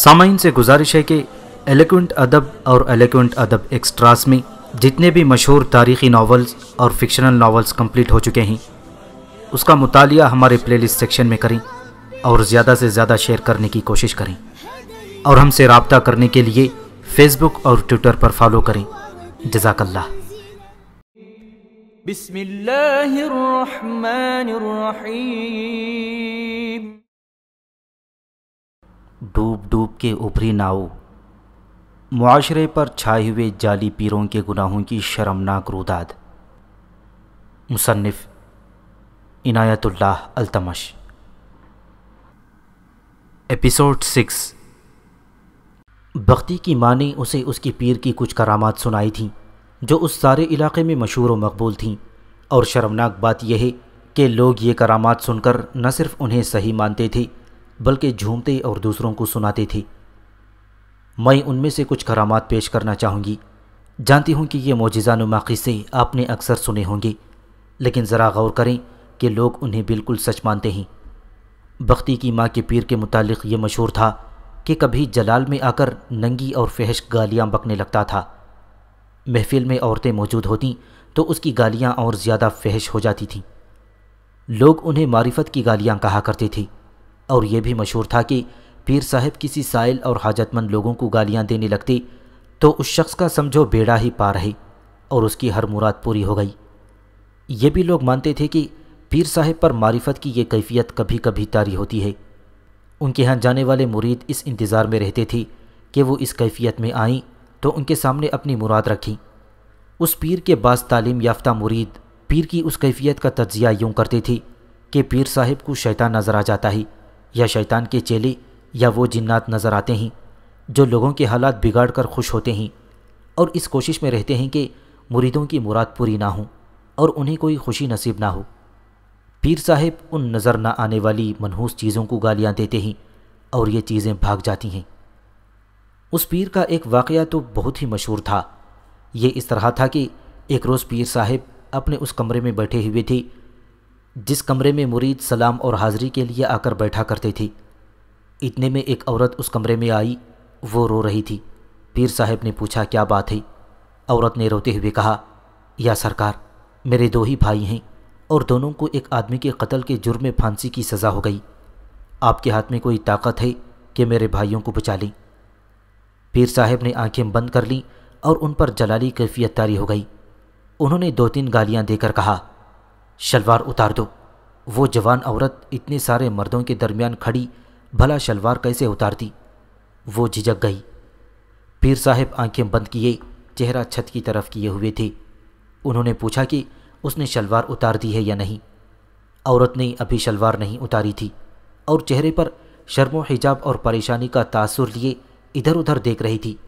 सामाइन से गुजारिश है कि एलिक्वेंट अदब और एलिक्वेंट अदब एक्स्ट्रास में जितने भी मशहूर तारीखी नावल्स और फिक्शनल नावल्स कंप्लीट हो चुके हैं उसका मुताल हमारे लिस्ट सेक्शन में करें और ज़्यादा से ज़्यादा शेयर करने की कोशिश करें और हमसे रबता करने के लिए फेसबुक और ट्विटर पर फॉलो करें जजाकल्ला बिस्मिल्लाहिर्रहमानिर्रहीम डूब डूब के उभरी नाव मुआरे पर छाए हुए जाली पीरों के गुनाहों की शर्मनाक रुदाद मुसनफ़ इनायतुल्लाह अलतमश एपिसोड सिक्स बख्ती की माँ ने उसे उसकी पीर की कुछ करामात सुनाई थीं जो उस सारे इलाके में मशहूर व मकबूल थीं और शर्मनाक बात यह है कि लोग ये करामात सुनकर न सिर्फ उन्हें सही मानते थे बल्कि झूमते और दूसरों को सुनाती थी मैं उनमें से कुछ करामात पेश करना चाहूँगी जानती हूँ कि ये मोजानुमा किस्से आपने अक्सर सुने होंगे लेकिन ज़रा गौर करें कि लोग उन्हें बिल्कुल सच मानते हैं बख्ती की माँ के पीर के मुतालिक ये मशहूर था कि कभी जलाल में आकर नंगी और फहश गालियाँ बकने लगता था महफिल में औरतें मौजूद होती तो उसकी गालियाँ और ज़्यादा फहश हो जाती थीं लोग उन्हें मारिफत की गालियाँ कहा करते थीं और ये भी मशहूर था कि पीर साहब किसी साइल और हाजतमंद लोगों को गालियाँ देने लगती तो उस शख्स का समझो बेड़ा ही पा रही और उसकी हर मुराद पूरी हो गई ये भी लोग मानते थे कि पीर साहब पर मारिफत की ये कैफियत कभी कभी तारी होती है उनके यहाँ जाने वाले मुरीद इस इंतज़ार में रहते थे कि वो इस कैफियत में आईं तो उनके सामने अपनी मुराद रखी उस पीर के बाद तालीम याफ्ता मुरीद पीर की उस कैफियत का तजिया यूँ करते थे कि पीर साहब को शैतान नज़र आ जाता ही या शैतान के चेले या वो जिन्नात नज़र आते हैं जो लोगों के हालात बिगाड़ कर खुश होते हैं और इस कोशिश में रहते हैं कि मुरीदों की मुराद पूरी ना हो और उन्हें कोई खुशी नसीब ना हो पीर साहब उन नज़र ना आने वाली मनहूस चीज़ों को गालियाँ देते हैं और ये चीज़ें भाग जाती हैं उस पीर का एक वाक़ तो बहुत ही मशहूर था ये इस तरह था कि एक रोज़ पीर साहब अपने उस कमरे में बैठे हुए थे जिस कमरे में मुरीद सलाम और हाज़री के लिए आकर बैठा करते थी इतने में एक औरत उस कमरे में आई वो रो रही थी पीर साहब ने पूछा क्या बात है औरत ने रोते हुए कहा या सरकार मेरे दो ही भाई हैं और दोनों को एक आदमी के कत्ल के जुर्म में फांसी की सज़ा हो गई आपके हाथ में कोई ताकत है कि मेरे भाइयों को बचा लें पीर साहब ने आंखें बंद कर लीं और उन पर जलाली कैफियत तारी हो गई उन्होंने दो तीन गालियां देकर कहा शलवार उतार दो वो जवान औरत इतने सारे मर्दों के दरमियान खड़ी भला शलवार कैसे उतारती वो झिझक गई पीर साहब आंखें बंद किए चेहरा छत की तरफ किए हुए थे उन्होंने पूछा कि उसने शलवार उतार दी है या नहीं औरत ने अभी शलवार नहीं उतारी थी और चेहरे पर शर्म हिजाब और परेशानी का तासुर लिए इधर उधर देख रही थी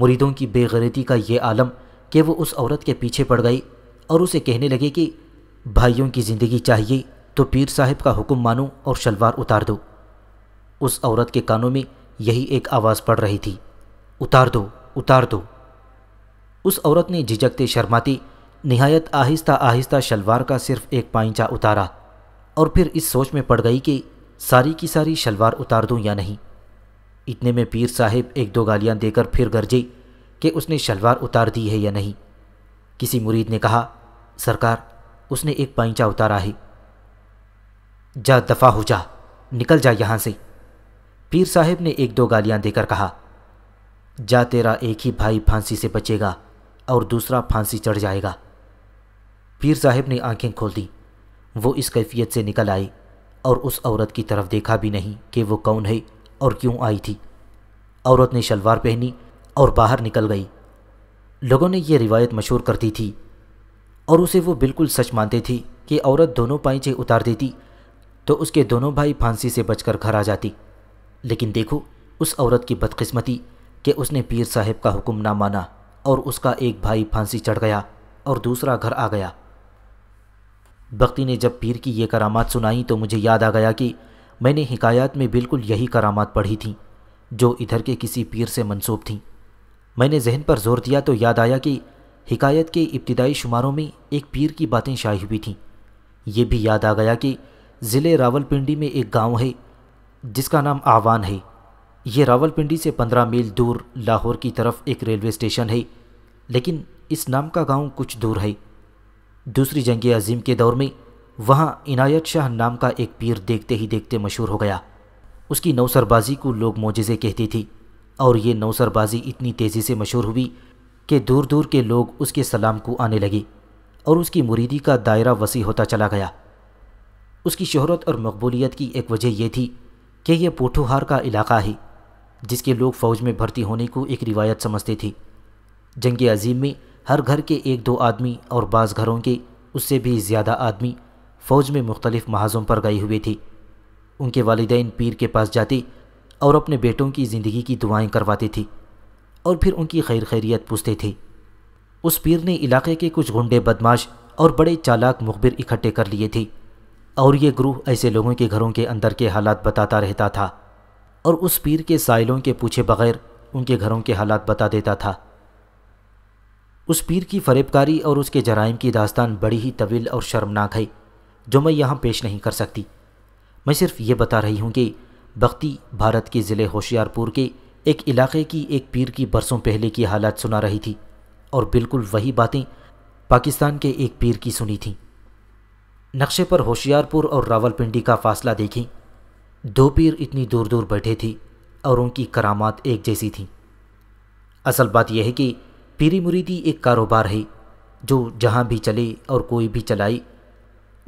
मुरीदों की बेगरती का ये आलम कि वो उस औरत के पीछे पड़ गई और उसे कहने लगे कि भाइयों की ज़िंदगी चाहिए तो पीर साहब का हुक्म मानो और शलवार उतार दो उस औरत के कानों में यही एक आवाज़ पड़ रही थी उतार दो उतार दो उस औरत ने झिझकते शर्माती निहायत आहिस्ता आहिस्ता शलवार का सिर्फ एक पाइंचा उतारा और फिर इस सोच में पड़ गई कि सारी की सारी शलवार उतार दूं या नहीं इतने में पीर साहब एक दो गालियां देकर फिर गरजे कि उसने शलवार उतार दी है या नहीं किसी मुरीद ने कहा सरकार उसने एक पैंचा उतारा ही जा दफा हो जा निकल जा यहाँ से पीर साहब ने एक दो गालियाँ देकर कहा जा तेरा एक ही भाई फांसी से बचेगा और दूसरा फांसी चढ़ जाएगा पीर साहब ने आंखें खोल दी वो इस कैफियत से निकल आई और उस औरत की तरफ देखा भी नहीं कि वो कौन है और क्यों आई थी औरत ने शलवार पहनी और बाहर निकल गई लोगों ने यह रिवायत मशहूर कर दी थी और उसे वो बिल्कुल सच मानती थी कि औरत दोनों पाइचे उतार देती तो उसके दोनों भाई फांसी से बचकर घर आ जाती लेकिन देखो उस औरत की बदकिस्मती कि उसने पीर साहब का हुक्म ना माना और उसका एक भाई फांसी चढ़ गया और दूसरा घर आ गया बख्ती ने जब पीर की ये करामात सुनाई तो मुझे याद आ गया कि मैंने हिकायत में बिल्कुल यही करामात पढ़ी थी जो इधर के किसी पीर से मंसूब थी मैंने जहन पर जोर दिया तो याद आया कि हिकायत के इब्तदाई शुमारों में एक पीर की बातें शाही हुई थीं ये भी याद आ गया कि ज़िले रावलपिंडी में एक गांव है जिसका नाम आवान है ये रावलपिंडी से पंद्रह मील दूर लाहौर की तरफ एक रेलवे स्टेशन है लेकिन इस नाम का गांव कुछ दूर है दूसरी जंग अजीम के दौर में वहाँ इनायत शाह नाम का एक पीर देखते ही देखते मशहूर हो गया उसकी नौसरबाजी को लोग मोजे कहती थी और ये नौसरबाजी इतनी तेज़ी से मशहूर हुई कि दूर दूर के लोग उसके सलाम को आने लगे और उसकी मुरीदी का दायरा वसी होता चला गया उसकी शहरत और मकबूलीत की एक वजह यह थी कि यह पोठोहार का इलाका है जिसके लोग फ़ौज में भर्ती होने को एक रिवायत समझते थे जंग अजीम में हर घर के एक दो आदमी और बाज़ घरों के उससे भी ज़्यादा आदमी फ़ौज में मुख्तलिफ महाजों पर गए हुए थे उनके वालदे पीर के पास जाते और अपने बेटों की ज़िंदगी की दुआएं करवाती थी और फिर उनकी खैर खैरियत पूछते थे उस पीर ने इलाके के कुछ गुंडे बदमाश और बड़े चालाक मुखबिर इकट्ठे कर लिए थे और ये ग्रुह ऐसे लोगों के घरों के अंदर के हालात बताता रहता था और उस पीर के साइलों के पूछे बगैर उनके घरों के हालात बता देता था उस पीर की फरेबकारी और उसके जराइम की दास्तान बड़ी ही तवील और शर्मनाक है जो मैं यहाँ पेश नहीं कर सकती मैं सिर्फ ये बता रही हूँ कि बख्ती भारत के ज़िले होशियारपुर के एक इलाके की एक पीर की बरसों पहले की हालात सुना रही थी और बिल्कुल वही बातें पाकिस्तान के एक पीर की सुनी थीं नक्शे पर होशियारपुर और रावलपिंडी का फासला देखें दो पीर इतनी दूर दूर बैठे थे और उनकी करामात एक जैसी थीं असल बात यह है कि पीरी मुरीदी एक कारोबार है जो जहाँ भी चले और कोई भी चलाए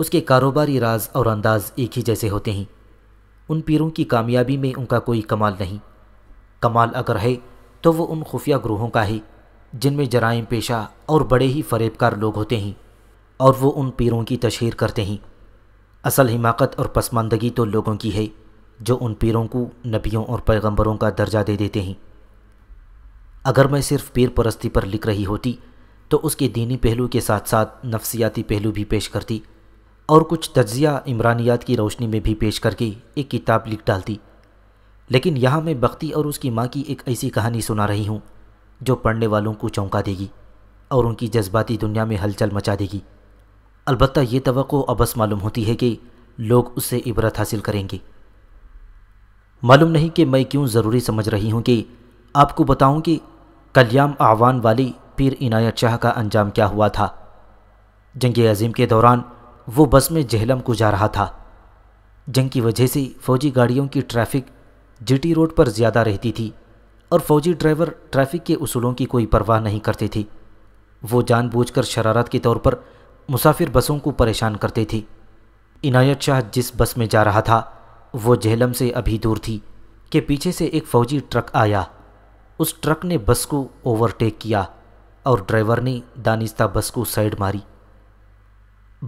उसके कारोबारी राज और अंदाज एक ही जैसे होते हैं उन पीरों की कामयाबी में उनका कोई कमाल नहीं कमाल अगर है तो वो उन खुफिया ग्रोहों का है जिनमें जराइम पेशा और बड़े ही फरेबकार लोग होते हैं और वो उन पीरों की तशहर करते हैं असल हिमाकत और पसमानदगी तो लोगों की है जो उन पीरों को नबियों और पैगंबरों का दर्जा दे देते हैं अगर मैं सिर्फ पीर परस्ती पर लिख रही होती तो उसके दीनी पहलू के साथ साथ नफसियाती पहलू भी पेश करती और कुछ तजिया इमरानियात की रोशनी में भी पेश करके एक किताब लिख डालती लेकिन यहाँ मैं बख्ती और उसकी माँ की एक ऐसी कहानी सुना रही हूँ जो पढ़ने वालों को चौंका देगी और उनकी जज्बाती दुनिया में हलचल मचा देगी अलबत् ये तो अबस मालूम होती है कि लोग उससे इबरत हासिल करेंगे मालूम नहीं कि मैं क्यों ज़रूरी समझ रही हूँ कि आपको बताऊँ कि कल्याम आवान वाली पीर इनायत शाह का अंजाम क्या हुआ था जंग अजीम के दौरान वो बस में जहलम को जा रहा था जंग की वजह से फ़ौजी गाड़ियों की ट्रैफिक जीटी रोड पर ज़्यादा रहती थी और फौजी ड्राइवर ट्रैफिक के उसूलों की कोई परवाह नहीं करती थी वो जानबूझकर शरारत के तौर पर मुसाफिर बसों को परेशान करते थे इनायत शाह जिस बस में जा रहा था वो जहलम से अभी दूर थी कि पीछे से एक फ़ौजी ट्रक आया उस ट्रक ने बस को ओवरटेक किया और ड्राइवर ने दानिस्ता बस को साइड मारी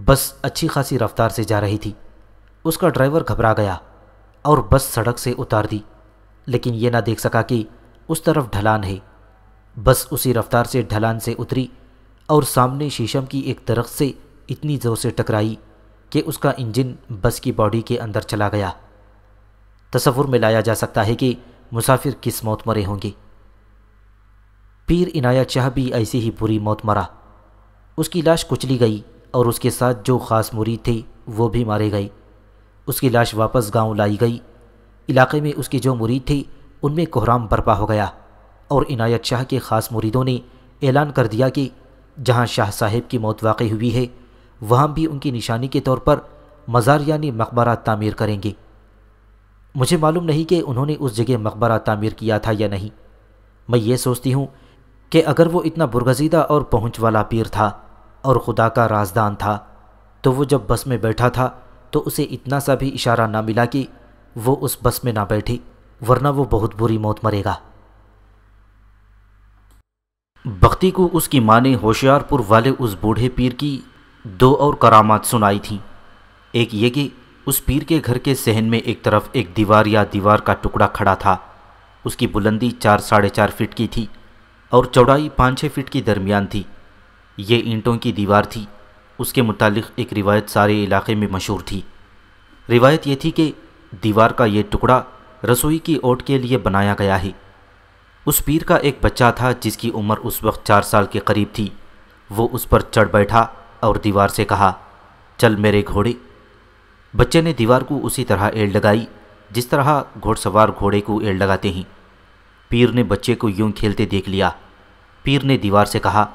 बस अच्छी खासी रफ्तार से जा रही थी उसका ड्राइवर घबरा गया और बस सड़क से उतार दी लेकिन ये ना देख सका कि उस तरफ ढलान है बस उसी रफ्तार से ढलान से उतरी और सामने शीशम की एक दरख्त से इतनी ज़ोर से टकराई कि उसका इंजन बस की बॉडी के अंदर चला गया तस्वुर में लाया जा सकता है कि मुसाफिर किस मौत मरे होंगे पीर इनायत शाह भी ऐसी ही बुरी मौत मरा उसकी लाश कुचली गई और उसके साथ जो ख़ास मुरीद थे वो भी मारे गई उसकी लाश वापस गांव लाई गई इलाके में उसके जो मुरीद थे उनमें कोहराम बर्पा हो गया और इनायत शाह के ख़ास मुरीदों ने ऐलान कर दिया कि जहां शाह साहिब की मौत वाकई हुई है वहां भी उनकी निशानी के तौर पर मज़ार यानी मकबरा तामीर करेंगे मुझे मालूम नहीं कि उन्होंने उस जगह मकबरा तामीर किया था या नहीं मैं ये सोचती हूँ कि अगर वो इतना बुरगजीदा और पहुँच वाला पीर था और ख़ुदा का राजदान था तो वो जब बस में बैठा था तो उसे इतना सा भी इशारा ना मिला कि वो उस बस में ना बैठी वरना वो बहुत बुरी मौत मरेगा बख्ती को उसकी माँ ने होशियारपुर वाले उस बूढ़े पीर की दो और करामात सुनाई थीं एक ये कि उस पीर के घर के सहन में एक तरफ एक दीवार या दीवार का टुकड़ा खड़ा था उसकी बुलंदी चार साढ़े चार फिट की थी और चौड़ाई पाँच छः फिट की दरमियान थी ये ईंटों की दीवार थी उसके मुतालिक एक रिवायत सारे इलाके में मशहूर थी रिवायत ये थी कि दीवार का ये टुकड़ा रसोई की ओट के लिए बनाया गया है उस पीर का एक बच्चा था जिसकी उम्र उस वक्त चार साल के करीब थी वो उस पर चढ़ बैठा और दीवार से कहा चल मेरे घोड़े बच्चे ने दीवार को उसी तरह एड़ लगाई जिस तरह घोड़सवार घोड़े को एड़ लगाते हैं पीर ने बच्चे को यूं खेलते देख लिया पीर ने दीवार से कहा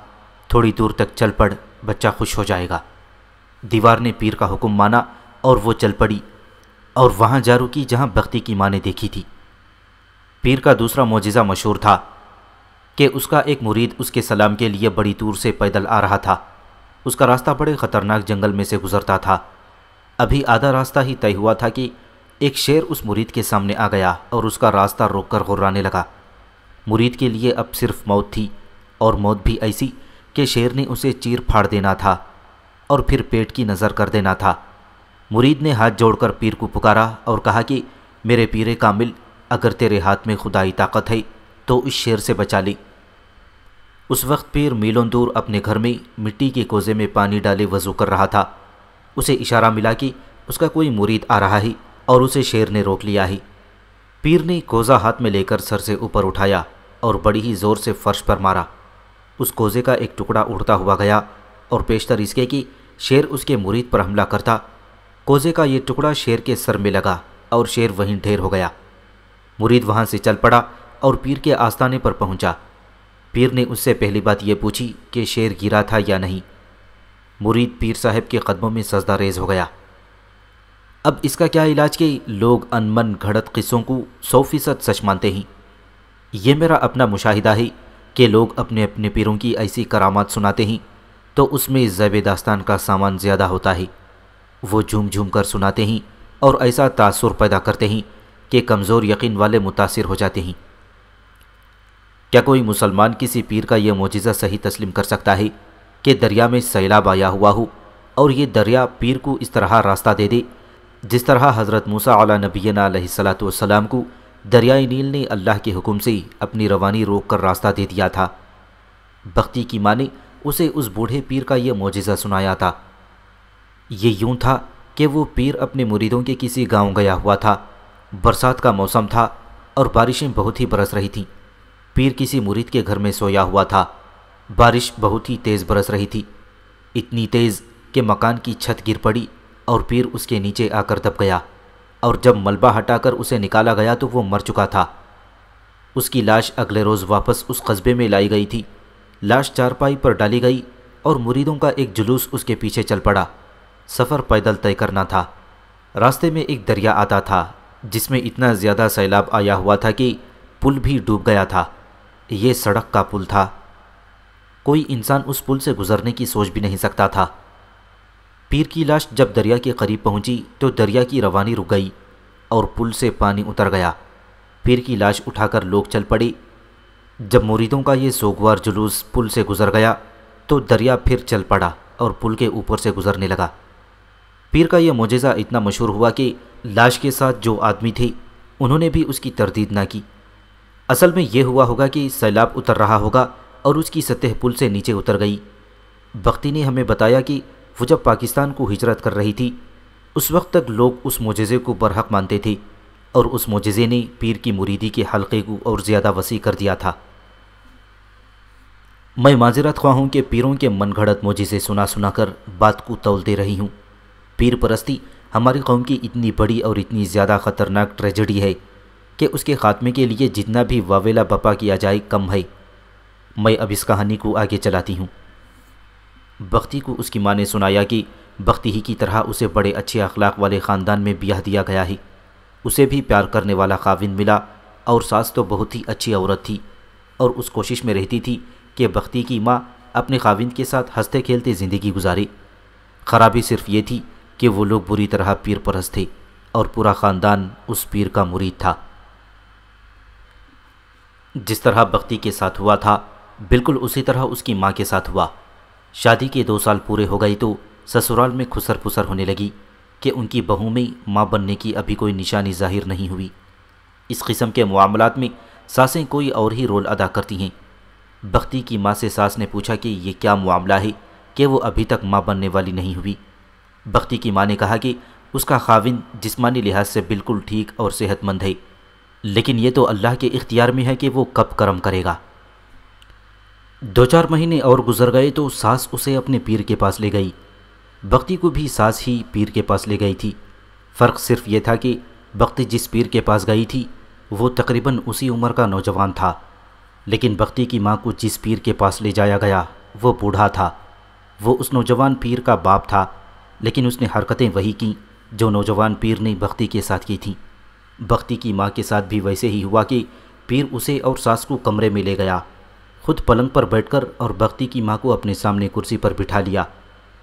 थोड़ी दूर तक चल पड़ बच्चा खुश हो जाएगा दीवार ने पीर का हुक्म माना और वो चल पड़ी और वहाँ जा रुकी जहाँ बख्ती की माँ ने देखी थी पीर का दूसरा मोजिज़ा मशहूर था कि उसका एक मुरीद उसके सलाम के लिए बड़ी दूर से पैदल आ रहा था उसका रास्ता बड़े ख़तरनाक जंगल में से गुजरता था अभी आधा रास्ता ही तय हुआ था कि एक शेर उस मुरीद के सामने आ गया और उसका रास्ता रोक कर गुर्राने लगा मुरीद के लिए अब सिर्फ मौत थी और मौत भी ऐसी कि ने उसे चीर फाड़ देना था और फिर पेट की नज़र कर देना था मुरीद ने हाथ जोड़कर पीर को पुकारा और कहा कि मेरे पीरे कामिल अगर तेरे हाथ में खुदाई ताकत है तो उस शेर से बचा ली उस वक्त पीर मीलों दूर अपने घर में मिट्टी के कोजे में पानी डाले वजू कर रहा था उसे इशारा मिला कि उसका कोई मुरीद आ रहा ही और उसे शेर ने रोक लिया ही पीर ने कोजा हाथ में लेकर सर से ऊपर उठाया और बड़ी ही ज़ोर से फर्श पर मारा उस कोजे का एक टुकड़ा उड़ता हुआ गया और पेशतर इसके कि शेर उसके मुरीद पर हमला करता कोजे का ये टुकड़ा शेर के सर में लगा और शेर वहीं ढेर हो गया मुरीद वहाँ से चल पड़ा और पीर के आस्थाने पर पहुंचा पीर ने उससे पहली बात यह पूछी कि शेर गिरा था या नहीं मुरीद पीर साहब के कदमों में सजदा रेज हो गया अब इसका क्या इलाज कि लोग अनमन घड़त किस्सों को सौ फीसद सच मानते हैं यह मेरा अपना मुशाहिदा ही कि लोग अपने अपने पीरों की ऐसी करामात सुनाते हैं तो उसमें जैब दास्तान का सामान ज़्यादा होता है वो झूम झूम कर सुनाते हैं और ऐसा तासुर पैदा करते हैं कि कमज़ोर यकीन वाले मुतासर हो जाते हैं क्या कोई मुसलमान किसी पीर का यह मुजजा सही तस्लीम कर सकता है कि दरिया में सैलाब आया हुआ हो और ये दरिया पीर को इस तरह रास्ता दे दे जिस तरह हज़रत मूसा नबीना सलात को दरियाए नील ने अल्लाह के हुक्म से अपनी रवानी रोक कर रास्ता दे दिया था बख्ती की माँ ने उसे उस बूढ़े पीर का यह मुजज़ा सुनाया था ये यूं था कि वो पीर अपने मुरीदों के किसी गांव गया हुआ था बरसात का मौसम था और बारिशें बहुत ही बरस रही थीं पीर किसी मुरीद के घर में सोया हुआ था बारिश बहुत ही तेज़ बरस रही थी इतनी तेज़ कि मकान की छत गिर पड़ी और पीर उसके नीचे आकर दब गया और जब मलबा हटाकर उसे निकाला गया तो वो मर चुका था उसकी लाश अगले रोज़ वापस उस कस्बे में लाई गई थी लाश चारपाई पर डाली गई और मुरीदों का एक जुलूस उसके पीछे चल पड़ा सफ़र पैदल तय करना था रास्ते में एक दरिया आता था जिसमें इतना ज़्यादा सैलाब आया हुआ था कि पुल भी डूब गया था ये सड़क का पुल था कोई इंसान उस पुल से गुजरने की सोच भी नहीं सकता था पीर की लाश जब दरिया के करीब पहुंची तो दरिया की रवानी रुक गई और पुल से पानी उतर गया पीर की लाश उठाकर लोग चल पड़े जब मुरीदों का ये सोगवार जुलूस पुल से गुजर गया तो दरिया फिर चल पड़ा और पुल के ऊपर से गुजरने लगा पीर का यह मुजज़ा इतना मशहूर हुआ कि लाश के साथ जो आदमी थे उन्होंने भी उसकी तरदीद ना की असल में यह हुआ होगा कि सैलाब उतर रहा होगा और उसकी सतह पुल से नीचे उतर गई बख्ती ने हमें बताया कि वो जब पाकिस्तान को हिजरत कर रही थी उस वक्त तक लोग उस मुजज़े को बरहक मानते थे और उस मुजज़े ने पीर की मुरीदी के हलक़े को और ज़्यादा वसी कर दिया था मैं माजरत ख्वाह हूँ कि पीरों के मन घड़त मुझे सुना सुना कर बात को तौल दे रही हूँ पीर परस्ती हमारी कौम की इतनी बड़ी और इतनी ज़्यादा ख़तरनाक ट्रेजडी है कि उसके ख़ात्मे के लिए जितना भी वावेला बपा किया जाए कम है मैं अब इस कहानी को आगे चलाती हूँ बख्ती को उसकी माँ ने सुनाया कि बख्ती ही की तरह उसे बड़े अच्छे अखलाक वाले ख़ानदान में ब्याह दिया गया ही उसे भी प्यार करने वाला काविन मिला और सास तो बहुत ही अच्छी औरत थी और उस कोशिश में रहती थी कि बख्ती की माँ अपने काविन के साथ हंसते खेलते ज़िंदगी गुजारी खराबी सिर्फ ये थी कि वो लोग बुरी तरह पीर परस्त थे और पूरा ख़ानदान उस पीर का मुरीद था जिस तरह बख्ती के साथ हुआ था बिल्कुल उसी तरह उसकी माँ के साथ हुआ शादी के दो साल पूरे हो गए तो ससुराल में खुसर पुसर होने लगी कि उनकी बहू में माँ बनने की अभी कोई निशानी जाहिर नहीं हुई इस किस्म के मामलों में सासें कोई और ही रोल अदा करती हैं बख्ती की माँ से सास ने पूछा कि यह क्या मामला है कि वो अभी तक माँ बनने वाली नहीं हुई बख्ती की माँ ने कहा कि उसका खाविन जिस्मानी लिहाज से बिल्कुल ठीक और सेहतमंद है लेकिन ये तो अल्लाह के इख्तियार में है कि वो कब कर्म करेगा दो चार महीने और गुजर गए तो सास उसे अपने पीर के पास ले गई बख्ती को भी सास ही पीर के पास ले गई थी फ़र्क सिर्फ ये था कि बख्ती जिस पीर के पास गई थी वो तकरीबन उसी उम्र का नौजवान था लेकिन बख्ती की माँ को जिस पीर के पास ले जाया गया वो बूढ़ा था वो उस नौजवान पीर का बाप था लेकिन उसने हरकतें वही की जो नौजवान पीर ने बख्ती के साथ की थी बख्ती की माँ के साथ भी वैसे ही हुआ कि पीर उसे और सास को कमरे में ले गया खुद पलंग पर बैठकर और भक्ति की माँ को अपने सामने कुर्सी पर बिठा लिया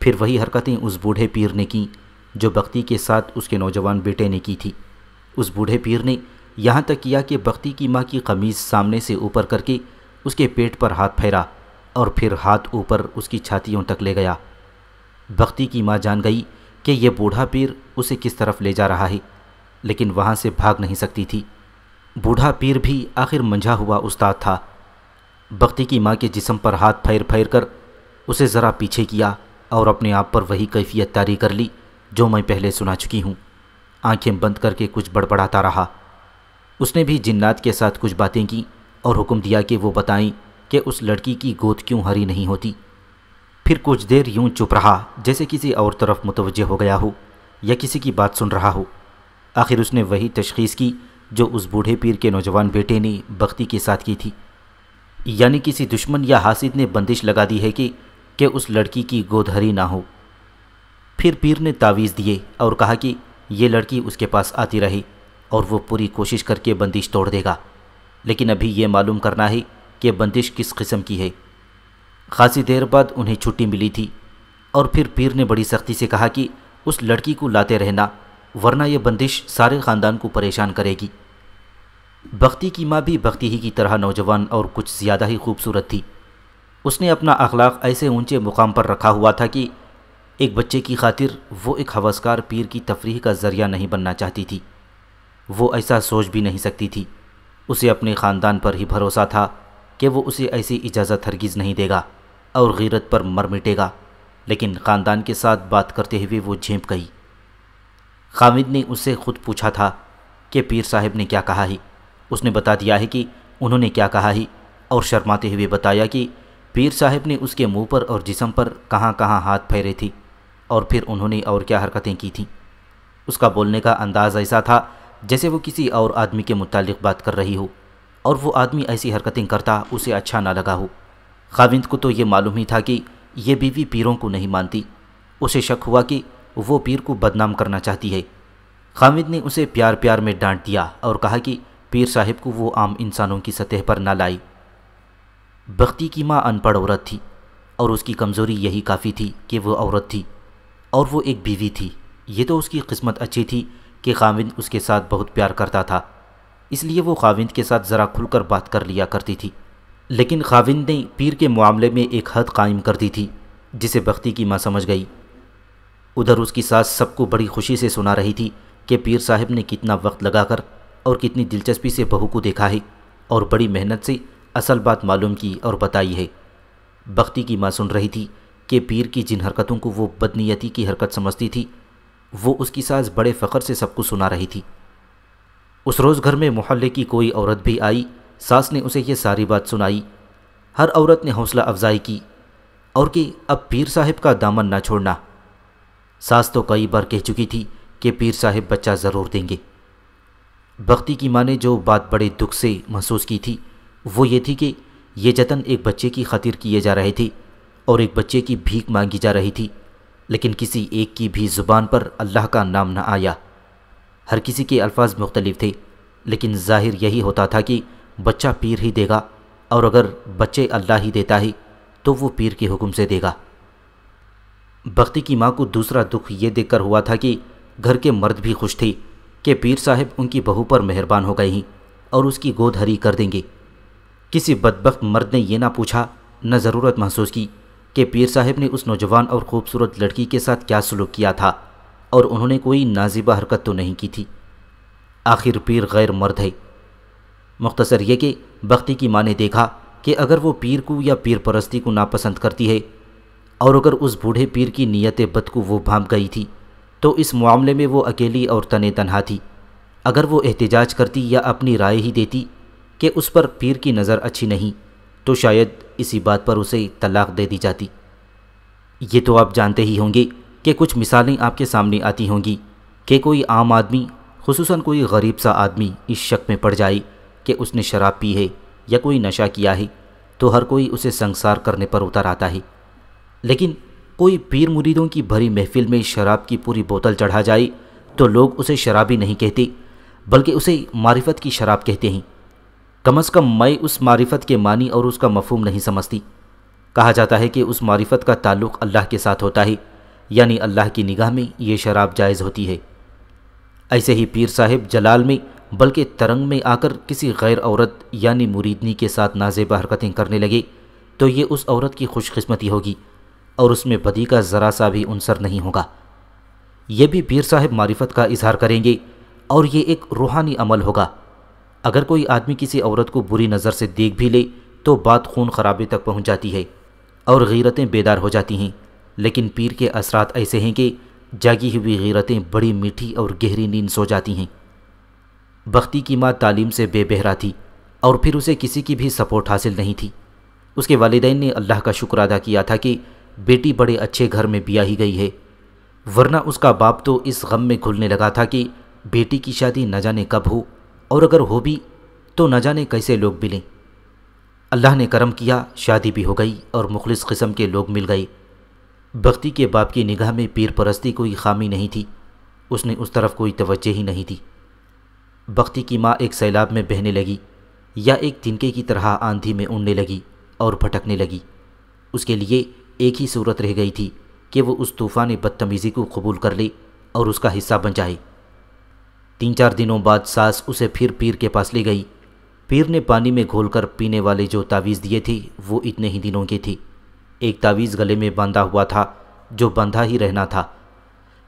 फिर वही हरकतें उस बूढ़े पीर ने की जो भक्ति के साथ उसके नौजवान बेटे ने की थी उस बूढ़े पीर ने यहाँ तक किया कि भक्ति की माँ की कमीज़ सामने से ऊपर करके उसके पेट पर हाथ फेरा और फिर हाथ ऊपर उसकी छातियों तक ले गया भक्ति की माँ जान गई कि यह बूढ़ा पीर उसे किस तरफ ले जा रहा है लेकिन वहाँ से भाग नहीं सकती थी बूढ़ा पीर भी आखिर मंझा हुआ उस्ताद था बख्ती की माँ के जिसम पर हाथ फेर फेर कर उसे ज़रा पीछे किया और अपने आप पर वही कैफियत तारी कर ली जो मैं पहले सुना चुकी हूँ आंखें बंद करके कुछ बड़बड़ाता रहा उसने भी जिन्नात के साथ कुछ बातें की और हुक्म दिया कि वो बताएं कि उस लड़की की गोद क्यों हरी नहीं होती फिर कुछ देर यूं चुप रहा जैसे किसी और तरफ मुतवजह हो गया हो या किसी की बात सुन रहा हो आखिर उसने वही तशखीस की जो उस बूढ़े पीर के नौजवान बेटे ने बख्ती के साथ की थी यानी किसी दुश्मन या हासिद ने बंदिश लगा दी है कि के उस लड़की की गोदहरी ना हो फिर पीर ने तावीज़ दिए और कहा कि ये लड़की उसके पास आती रही और वो पूरी कोशिश करके बंदिश तोड़ देगा लेकिन अभी ये मालूम करना है कि बंदिश किस किस्म की है खासी देर बाद उन्हें छुट्टी मिली थी और फिर पीर ने बड़ी सख्ती से कहा कि उस लड़की को लाते रहना वरना यह बंदिश सारे ख़ानदान को परेशान करेगी बख्ती की माँ भी बख्ती ही की तरह नौजवान और कुछ ज़्यादा ही खूबसूरत थी उसने अपना अखलाक ऐसे ऊंचे मुकाम पर रखा हुआ था कि एक बच्चे की खातिर वो एक हवसकार पीर की तफरीह का ज़रिया नहीं बनना चाहती थी वो ऐसा सोच भी नहीं सकती थी उसे अपने ख़ानदान पर ही भरोसा था कि वो उसे ऐसी इजाज़त हरगिज़ नहीं देगा और गिरत पर मर मिटेगा लेकिन ख़ानदान के साथ बात करते हुए वो झेंप गई खामिद ने उससे खुद पूछा था कि पीर साहब ने क्या कहा है उसने बता दिया है कि उन्होंने क्या कहा ही और शर्माते हुए बताया कि पीर साहब ने उसके मुंह पर और जिसम पर कहाँ कहाँ हाथ फेरे थी और फिर उन्होंने और क्या हरकतें की थीं उसका बोलने का अंदाज़ ऐसा था जैसे वो किसी और आदमी के मुतालिक बात कर रही हो और वो आदमी ऐसी हरकतें करता उसे अच्छा ना लगा हो खाविंद को तो ये मालूम ही था कि ये बीवी पीरों को नहीं मानती उसे शक हुआ कि वो पीर को बदनाम करना चाहती है खामिद ने उसे प्यार प्यार में डांट दिया और कहा कि पीर साहिब को वो आम इंसानों की सतह पर ना लाई बख्ती की माँ अनपढ़ औरत थी और उसकी कमज़ोरी यही काफ़ी थी कि वो औरत थी और वो एक बीवी थी ये तो उसकी किस्मत अच्छी थी कि खाविंद उसके साथ बहुत प्यार करता था इसलिए वो खाविंद के साथ ज़रा खुलकर बात कर लिया करती थी लेकिन खाविंद ने पीर के मामले में एक हद कायम कर दी थी जिसे बख्ती की माँ समझ गई उधर उसकी सास सबको बड़ी खुशी से सुना रही थी कि पीर साहिब ने कितना वक्त लगाकर और कितनी दिलचस्पी से बहू को देखा है और बड़ी मेहनत से असल बात मालूम की और बताई है बख्ती की माँ सुन रही थी कि पीर की जिन हरकतों को वो बदनीयती की हरकत समझती थी वो उसकी सास बड़े फ़ख्र से सबको सुना रही थी उस रोज़ घर में मोहल्ले की कोई औरत भी आई सास ने उसे ये सारी बात सुनाई हर औरत ने हौसला अफजाई की और कि अब पीर साहब का दामन ना छोड़ना सास तो कई बार कह चुकी थी कि पीर साहब बच्चा ज़रूर देंगे भक्ति की माँ ने जो बात बड़े दुख से महसूस की थी वो ये थी कि ये जतन एक बच्चे की खातिर किए जा रहे थे और एक बच्चे की भीख मांगी जा रही थी लेकिन किसी एक की भी ज़ुबान पर अल्लाह का नाम न आया हर किसी के अल्फाज मुख्तलिफ थे लेकिन जाहिर यही होता था कि बच्चा पीर ही देगा और अगर बच्चे अल्लाह ही देता है तो वो पीर के हुक्म से देगा भक्ति की माँ को दूसरा दुख ये देखकर हुआ था कि घर के मर्द भी खुश थे कि पीर साहब उनकी बहू पर मेहरबान हो गई और उसकी गोद हरी कर देंगे किसी बदबक मर्द ने यह ना पूछा न ज़रूरत महसूस की कि पीर साहब ने उस नौजवान और ख़ूबसूरत लड़की के साथ क्या सलूक किया था और उन्होंने कोई नाजिबा हरकत तो नहीं की थी आखिर पीर गैर मर्द है मुख्तसर यह कि बख्ती की माँ ने देखा कि अगर वो पीर को या पीर परस्ती को नापसंद करती है और अगर उस बूढ़े पीर की नीयत बद को वो भाम गई थी तो इस मामले में वो अकेली और तने तनहा थी अगर वो एहतजाज करती या अपनी राय ही देती कि उस पर पीर की नज़र अच्छी नहीं तो शायद इसी बात पर उसे तलाक दे दी जाती ये तो आप जानते ही होंगे कि कुछ मिसालें आपके सामने आती होंगी कि कोई आम आदमी खसूस कोई गरीब सा आदमी इस शक में पड़ जाए कि उसने शराब पी है या कोई नशा किया है तो हर कोई उसे संसार करने पर उतर आता है लेकिन कोई पीर मुरीदों की भरी महफिल में शराब की पूरी बोतल चढ़ा जाए तो लोग उसे शराबी नहीं कहते बल्कि उसे मारिफत की शराब कहते हैं कम अज़ कम मैं उस मारिफत के मानी और उसका मफहम नहीं समझती कहा जाता है कि उस मारिफत का ताल्लुक़ अल्लाह के साथ होता है यानी अल्लाह की निगाह में ये शराब जायज़ होती है ऐसे ही पीर साहिब जलाल में बल्कि तरंग में आकर किसी गैर औरत यानी मुरीदनी के साथ नाजेब हरकतें करने लगे तो ये उस औरत की खुशकस्मती होगी और उसमें बदी का ज़रा सा भी उनसर नहीं होगा यह भी पीर साहब मारिफत का इजहार करेंगे और ये एक रूहानी अमल होगा अगर कोई आदमी किसी औरत को बुरी नज़र से देख भी ले तो बात खून खराबे तक पहुंच जाती है और गीरतें बेदार हो जाती हैं लेकिन पीर के असरात ऐसे हैं कि जागी हुई गीरतें बड़ी मीठी और गहरी नींद सो जाती हैं बख्ती की माँ तालीम से बेबहरा थी और फिर उसे किसी की भी सपोर्ट हासिल नहीं थी उसके वालदे ने अल्लाह का शुक्र अदा किया था कि बेटी बड़े अच्छे घर में ही गई है वरना उसका बाप तो इस गम में घुलने लगा था कि बेटी की शादी न जाने कब हो और अगर हो भी तो न जाने कैसे लोग मिलें अल्लाह ने करम किया शादी भी हो गई और मुखलिस किस्म के लोग मिल गए बख्ती के बाप की निगाह में पीर परस्ती कोई खामी नहीं थी उसने उस तरफ कोई तोज्जह ही नहीं दी बख्ती की माँ एक सैलाब में बहने लगी या एक तिनके की तरह आंधी में उड़ने लगी और भटकने लगी उसके लिए एक ही सूरत रह गई थी कि वो उस तूफ़ान बदतमीज़ी को कबूल कर ले और उसका हिस्सा बन जाए तीन चार दिनों बाद सास उसे फिर पीर के पास ले गई पीर ने पानी में घोलकर पीने वाले जो तावीज़ दिए थे वो इतने ही दिनों के थे एक तावीज़ गले में बांधा हुआ था जो बांधा ही रहना था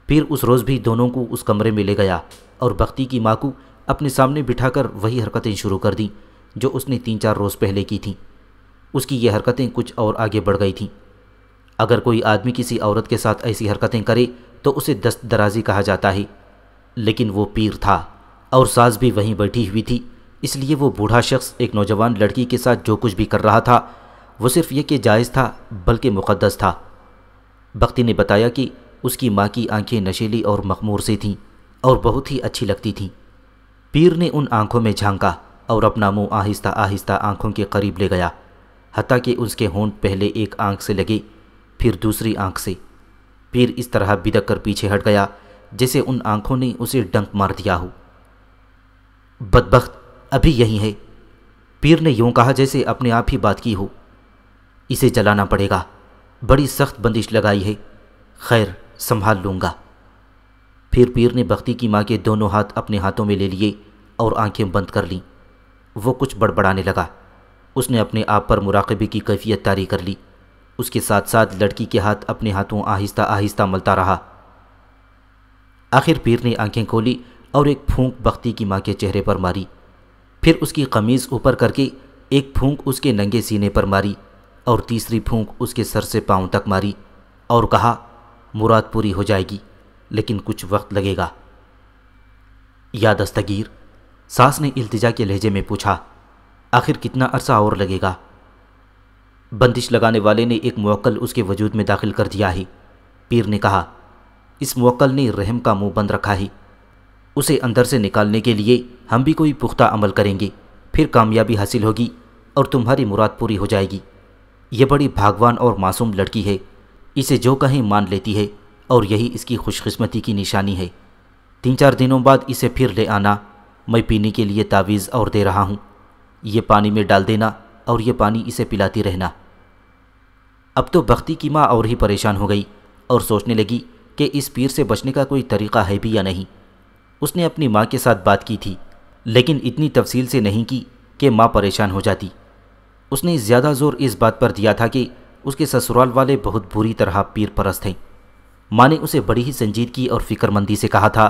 पीर उस रोज़ भी दोनों को उस कमरे में ले गया और बख्ती की माँ को अपने सामने बिठाकर वही हरकतें शुरू कर दीं जो उसने तीन चार रोज़ पहले की थीं उसकी ये हरकतें कुछ और आगे बढ़ गई थीं अगर कोई आदमी किसी औरत के साथ ऐसी हरकतें करे तो उसे दस्त दराजी कहा जाता है लेकिन वो पीर था और सास भी वहीं बैठी हुई थी इसलिए वो बूढ़ा शख्स एक नौजवान लड़की के साथ जो कुछ भी कर रहा था वो सिर्फ ये कि जायज़ था बल्कि मुकदस था बख्ती ने बताया कि उसकी माँ की आंखें नशीली और मखमूर से थीं और बहुत ही अच्छी लगती थीं पीर ने उन आंखों में झांका और अपना मुंह आहिस्ता आहिस्ता आंखों के करीब ले गया हती कि उसके होंठ पहले एक आंख से लगे फिर दूसरी आंख से फिर इस तरह बिदक कर पीछे हट गया जैसे उन आंखों ने उसे डंक मार दिया हो बदबख्त अभी यही है पीर ने यूं कहा जैसे अपने आप ही बात की हो इसे जलाना पड़ेगा बड़ी सख्त बंदिश लगाई है खैर संभाल लूंगा फिर पीर ने बख्ती की माँ के दोनों हाथ अपने हाथों में ले लिए और आंखें बंद कर लीं वो कुछ बड़बड़ाने लगा उसने अपने आप पर मुराकबे की कैफियत तारी कर ली उसके साथ साथ लड़की के हाथ अपने हाथों आहिस्ता आहिस्ता मलता रहा आखिर पीर ने आंखें खोली और एक फूंक बख्ती की माँ के चेहरे पर मारी फिर उसकी कमीज़ ऊपर करके एक फूंक उसके नंगे सीने पर मारी और तीसरी फूंक उसके सर से पाँव तक मारी और कहा मुराद पूरी हो जाएगी लेकिन कुछ वक्त लगेगा या दस्तगीर सास ने इल्तिजा के लहजे में पूछा आखिर कितना अरसा और लगेगा बंदिश लगाने वाले ने एक मौकल उसके वजूद में दाखिल कर दिया ही पीर ने कहा इस मौकल ने रहम का मुंह बंद रखा ही उसे अंदर से निकालने के लिए हम भी कोई पुख्ता अमल करेंगे फिर कामयाबी हासिल होगी और तुम्हारी मुराद पूरी हो जाएगी यह बड़ी भागवान और मासूम लड़की है इसे जो कहीं मान लेती है और यही इसकी खुशकस्मती की निशानी है तीन चार दिनों बाद इसे फिर ले आना मैं पीने के लिए तावीज़ और दे रहा हूँ ये पानी में डाल देना और ये पानी इसे पिलाती रहना अब तो भक्ति की माँ और ही परेशान हो गई और सोचने लगी कि इस पीर से बचने का कोई तरीका है भी या नहीं उसने अपनी माँ के साथ बात की थी लेकिन इतनी तफसील से नहीं की कि माँ परेशान हो जाती उसने ज़्यादा जोर इस बात पर दिया था कि उसके ससुराल वाले बहुत बुरी तरह पीर परस्त थे माँ ने उसे बड़ी ही संजीदगी और फिक्रमंदी से कहा था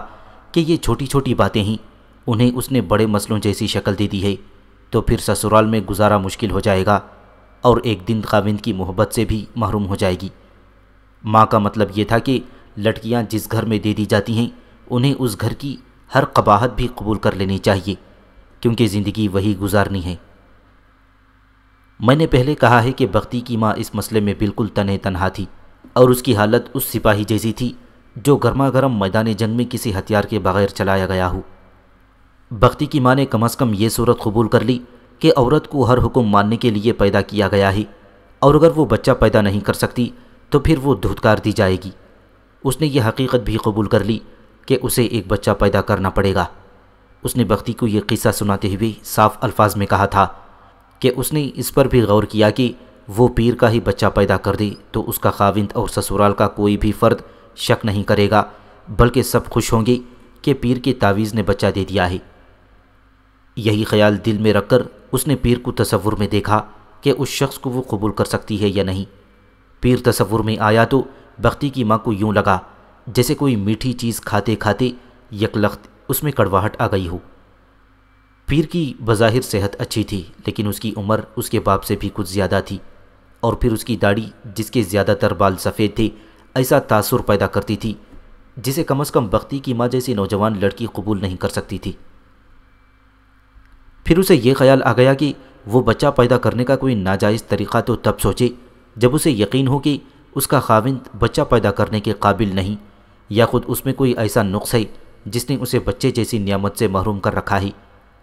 कि ये छोटी छोटी बातें ही उन्हें उसने बड़े मसलों जैसी शक्ल दे दी है तो फिर ससुराल में गुजारा मुश्किल हो जाएगा और एक दिन खाविंद की मोहब्बत से भी महरूम हो जाएगी माँ का मतलब ये था कि लड़कियाँ जिस घर में दे दी जाती हैं उन्हें उस घर की हर कबाहत भी कबूल कर लेनी चाहिए क्योंकि ज़िंदगी वही गुजारनी है मैंने पहले कहा है कि बख्ती की माँ इस मसले में बिल्कुल तने तनहा थी और उसकी हालत उस सिपाही जैसी थी जो गर्मा गर्म मैदान जंग में किसी हथियार के बगैर चलाया गया हो बख्ती की माँ ने कम अज़ कम ये सूरत कबूल कर ली कि औरत को हर हुक्म मानने के लिए पैदा किया गया है और अगर वो बच्चा पैदा नहीं कर सकती तो फिर वो धुतकार दी जाएगी उसने यह हकीकत भी कबूल कर ली कि उसे एक बच्चा पैदा करना पड़ेगा उसने बख्ती को यह किस्सा सुनाते हुए साफ अल्फाज में कहा था कि उसने इस पर भी गौर किया कि वो पीर का ही बच्चा पैदा कर दे तो उसका खाविंद और ससुराल का कोई भी फ़र्द शक नहीं करेगा बल्कि सब खुश होंगे कि पीर के तावीज़ ने बच्चा दे दिया है यही ख्याल दिल में रखकर उसने पीर को तसवुर में देखा कि उस शख्स को वो कबूल कर सकती है या नहीं पीर तसवुर में आया तो बख्ती की माँ को यूं लगा जैसे कोई मीठी चीज़ खाते खाते यकलख्त उसमें कड़वाहट आ गई हो पीर की बज़ाहिर सेहत अच्छी थी लेकिन उसकी उम्र उसके बाप से भी कुछ ज़्यादा थी और फिर उसकी दाढ़ी जिसके ज़्यादातर बाल सफ़ेद थे ऐसा तासुर पैदा करती थी जिसे कम अज़ कम बख्ती की माँ जैसी नौजवान लड़की कबूल नहीं कर सकती थी फिर उसे यह ख्याल आ गया कि वो बच्चा पैदा करने का कोई नाजायज़ तरीक़ा तो तब सोचे जब उसे यकीन हो कि उसका खाविंद बच्चा पैदा करने के काबिल नहीं या खुद उसमें कोई ऐसा नुस्ख है जिसने उसे बच्चे जैसी नियामत से महरूम कर रखा है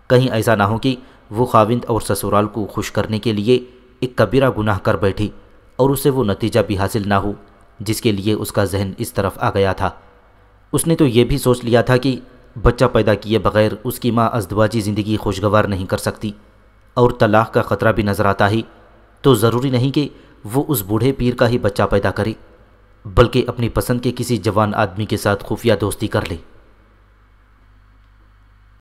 कहीं ऐसा ना हो कि वो खाविंद और ससुराल को खुश करने के लिए एक कबीरा गुनाह कर बैठी और उसे वो नतीजा भी हासिल ना हो जिसके लिए उसका जहन इस तरफ आ गया था उसने तो ये भी सोच लिया था कि बच्चा पैदा किए बगैर उसकी माँ अजदवाजी ज़िंदगी खुशगवार नहीं कर सकती और तलाक़ का ख़तरा भी नज़र आता ही तो ज़रूरी नहीं कि वो उस बूढ़े पीर का ही बच्चा पैदा करे बल्कि अपनी पसंद के किसी जवान आदमी के साथ खुफिया दोस्ती कर ले